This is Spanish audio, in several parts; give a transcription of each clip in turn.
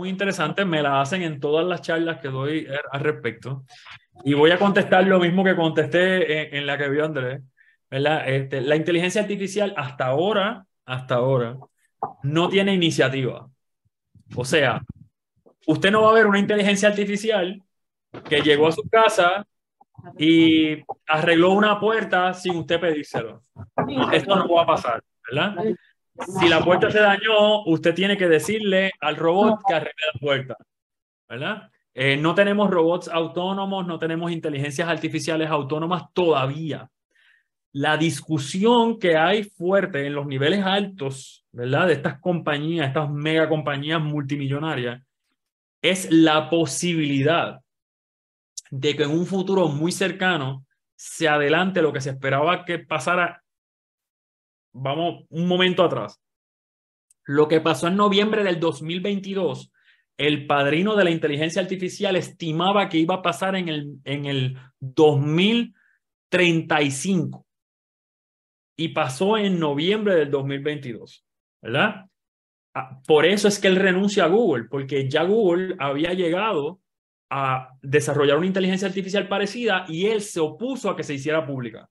muy me la hacen en todas las charlas que doy eh, al respecto. Y voy a contestar lo mismo que contesté en, la que vio Andrés. Este, la inteligencia artificial hasta ahora, hasta ahora, no tiene iniciativa. O sea, usted no va a ver una inteligencia artificial que llegó a su casa y arregló una puerta sin usted pedírselo. Esto no va a pasar, ¿verdad? si la puerta se dañó, usted tiene que decirle al robot que arregle la puerta, ¿verdad? Eh, no tenemos robots autónomos, no tenemos inteligencias artificiales autónomas todavía. La discusión que hay fuerte en los niveles altos, ¿verdad? De estas compañías, estas mega compañías multimillonarias, es la posibilidad de que en un futuro muy cercano se adelante lo que se esperaba que pasara vamos un momento atrás. Lo que pasó en noviembre del 2022, el padrino de la inteligencia artificial estimaba que iba a pasar en el, en el 2035 y pasó en noviembre del 2022, ¿verdad? Ah, por eso es que él renuncia a Google, porque ya Google había llegado a desarrollar una inteligencia artificial parecida y él se opuso a que se hiciera pública.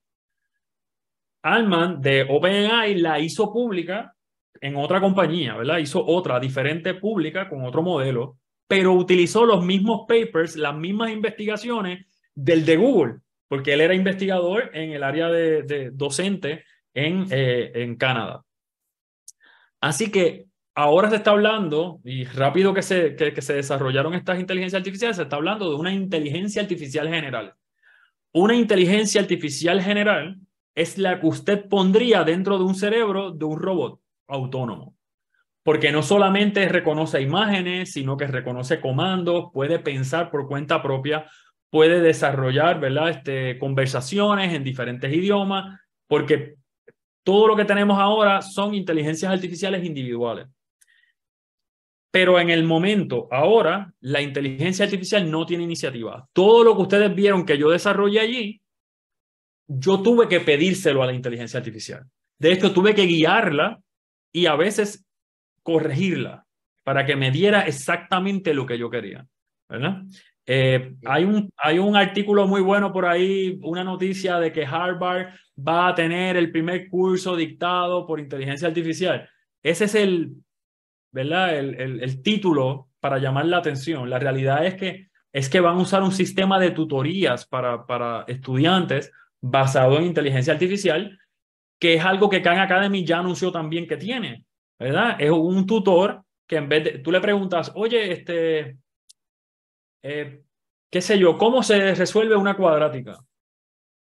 Alman de OpenAI la hizo pública en otra compañía, ¿verdad? Hizo otra diferente pública con otro modelo, pero utilizó los mismos papers, las mismas investigaciones del de Google, porque él era investigador en el área de, docente en, eh, en Canadá. Así que ahora se está hablando, y rápido que se, que se desarrollaron estas inteligencias artificiales, se está hablando de una inteligencia artificial general. Una inteligencia artificial general es la que usted pondría dentro de un cerebro de un robot autónomo. Porque no solamente reconoce imágenes, sino que reconoce comandos, puede pensar por cuenta propia, puede desarrollar ¿verdad? Este, conversaciones en diferentes idiomas, porque todo lo que tenemos ahora son inteligencias artificiales individuales. Pero en el momento, ahora, la inteligencia artificial no tiene iniciativa. Todo lo que ustedes vieron que yo desarrollé allí yo tuve que pedírselo a la inteligencia artificial. De hecho, tuve que guiarla y a veces corregirla para que me diera exactamente lo que yo quería. ¿verdad? Eh, hay, un, hay un artículo muy bueno por ahí, una noticia de que Harvard va a tener el primer curso dictado por inteligencia artificial. Ese es el, ¿verdad? El, el, el título para llamar la atención. La realidad es que, es que van a usar un sistema de tutorías para, para estudiantes basado en inteligencia artificial, que es algo que Khan Academy ya anunció también que tiene, ¿verdad? Es un tutor que en vez de, tú le preguntas, oye, este, eh, qué sé yo, ¿cómo se resuelve una cuadrática?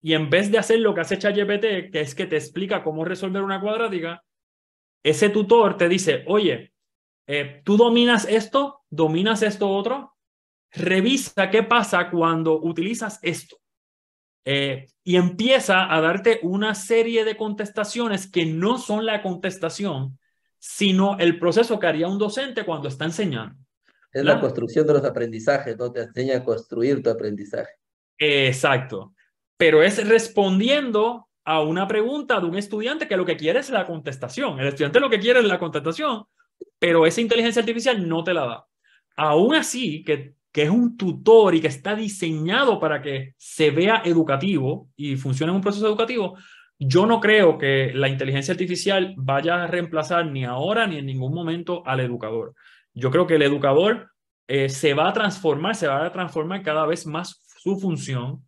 Y en vez de hacer lo que hace ChatGPT, que es que te explica cómo resolver una cuadrática, ese tutor te dice, oye, eh, tú dominas esto, dominas esto otro, revisa qué pasa cuando utilizas esto. Eh, y empieza a darte una serie de contestaciones que no son la contestación, sino el proceso que haría un docente cuando está enseñando. Es la, construcción de los aprendizajes, ¿no? Te enseña a construir tu aprendizaje. Exacto. Pero es respondiendo a una pregunta de un estudiante que lo que quiere es la contestación. El estudiante lo que quiere es la contestación, pero esa inteligencia artificial no te la da. Aún así, que que es un tutor y que está diseñado para que se vea educativo y funcione en un proceso educativo, yo no creo que la inteligencia artificial vaya a reemplazar ni ahora ni en ningún momento al educador. Yo creo que el educador eh, se va a transformar, se va a transformar cada vez más su función,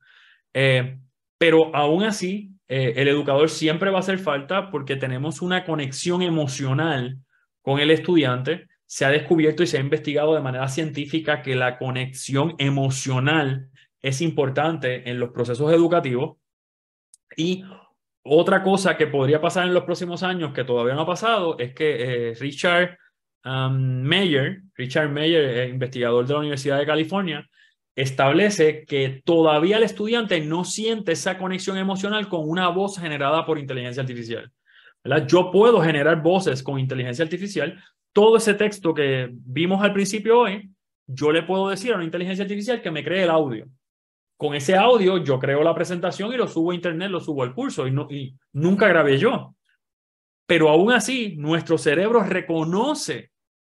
eh, pero aún así eh, el educador siempre va a hacer falta porque tenemos una conexión emocional con el estudiante se ha descubierto y se ha investigado de manera científica que la conexión emocional es importante en los procesos educativos. Y otra cosa que podría pasar en los próximos años que todavía no ha pasado es que eh, Richard Mayer, um, Richard Mayer, eh, investigador de la Universidad de California, establece que todavía el estudiante no siente esa conexión emocional con una voz generada por inteligencia artificial. ¿verdad? Yo puedo generar voces con inteligencia artificial, todo ese texto que vimos al principio hoy, yo le puedo decir a una inteligencia artificial que me cree el audio. Con ese audio yo creo la presentación y lo subo a internet, lo subo al curso y, no, y nunca grabé yo. Pero aún así, nuestro cerebro reconoce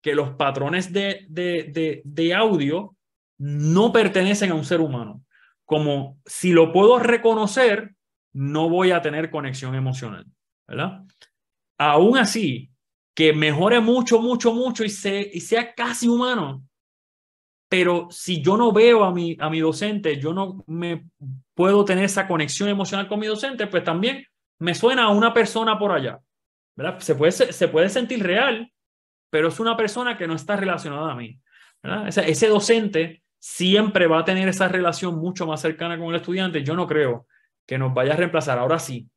que los patrones de, de, de audio no pertenecen a un ser humano. Como si lo puedo reconocer, no voy a tener conexión emocional. ¿verdad? Aún así, que mejore mucho, mucho, mucho y, y sea casi humano. Pero si yo no veo a mi, a mi docente, yo no me puedo tener esa conexión emocional con mi docente, pues también me suena a una persona por allá. ¿verdad? Se, puede, se puede sentir real, pero es una persona que no está relacionada a mí. Ese, ese docente siempre va a tener esa relación mucho más cercana con el estudiante. Yo no creo que nos vaya a reemplazar. Ahora sí,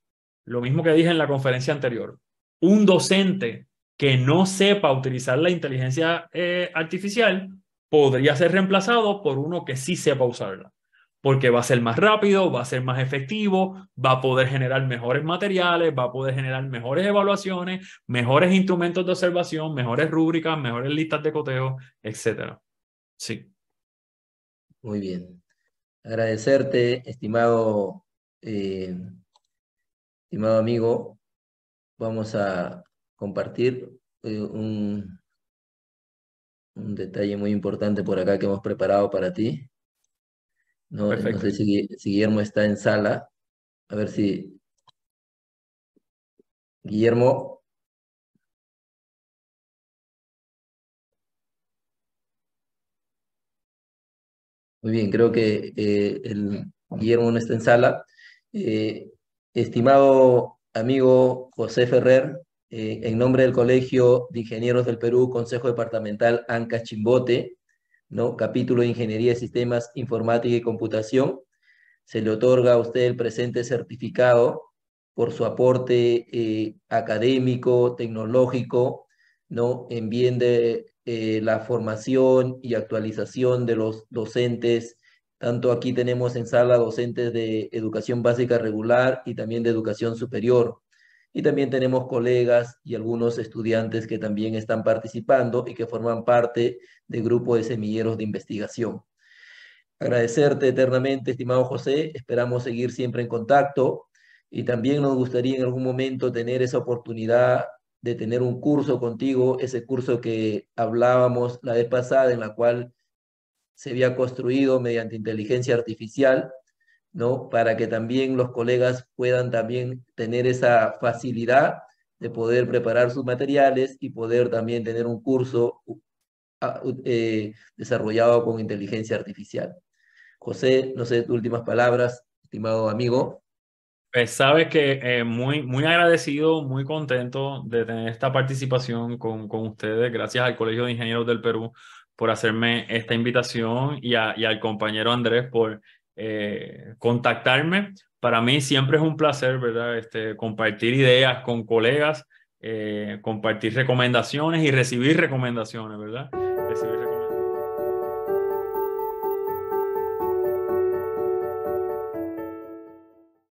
lo mismo que dije en la conferencia anterior. Un docente que no sepa utilizar la inteligencia eh, artificial podría ser reemplazado por uno que sí sepa usarla, porque va a ser más rápido, va a ser más efectivo, va a poder generar mejores materiales, va a poder generar mejores evaluaciones, mejores instrumentos de observación, mejores rúbricas, mejores listas de coteo, etc. Sí. Muy bien. Agradecerte, estimado, eh, estimado amigo. Vamos a, compartir eh, un, detalle muy importante por acá que hemos preparado para ti. No, sé si, Guillermo está en sala. A ver si... Guillermo. Muy bien, creo que eh, el Guillermo no está en sala. Eh, estimado amigo José Ferrer, eh, en nombre del Colegio de Ingenieros del Perú, Consejo Departamental ANCA Chimbote, ¿no? capítulo de Ingeniería de Sistemas Informática y Computación. Se le otorga a usted el presente certificado por su aporte eh, académico, tecnológico, ¿no? en bien de eh, la formación y actualización de los docentes. Tanto aquí tenemos en sala docentes de educación básica regular y también de educación superior. Y también tenemos colegas y algunos estudiantes que también están participando y que forman parte del grupo de semilleros de investigación. Agradecerte eternamente, estimado José. Esperamos seguir siempre en contacto y también nos gustaría en algún momento tener esa oportunidad de tener un curso contigo, ese curso que hablábamos la vez pasada en la cual se había construido mediante inteligencia artificial ¿no? Para que también los colegas puedan también tener esa facilidad de poder preparar sus materiales y poder también tener un curso eh, desarrollado con inteligencia artificial. José, no sé, tus últimas palabras, estimado amigo. Pues sabes que eh, muy, muy agradecido, muy contento de tener esta participación con, con, ustedes. Gracias al Colegio de Ingenieros del Perú por hacerme esta invitación y, a, y al compañero Andrés por eh, contactarme. Para mí siempre es un placer, ¿verdad? Este, compartir ideas con colegas, eh, compartir recomendaciones y recibir recomendaciones, ¿verdad?